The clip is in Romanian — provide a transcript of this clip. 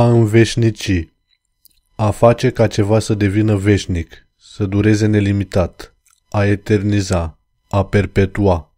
A înveșnici. A face ca ceva să devină veșnic, să dureze nelimitat, a eterniza, a perpetua.